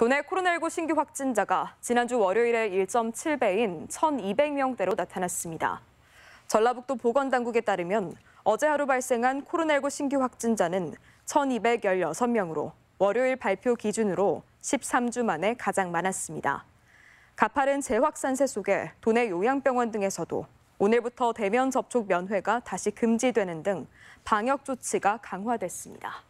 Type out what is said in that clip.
도내 코로나19 신규 확진자가 지난주 월요일에 1.7배인 1,200명대로 나타났습니다. 전라북도 보건당국에 따르면 어제 하루 발생한 코로나19 신규 확진자는 1,216명으로 월요일 발표 기준으로 13주 만에 가장 많았습니다. 가파른 재확산세 속에 도내 요양병원 등에서도 오늘부터 대면 접촉 면회가 다시 금지되는 등 방역 조치가 강화됐습니다.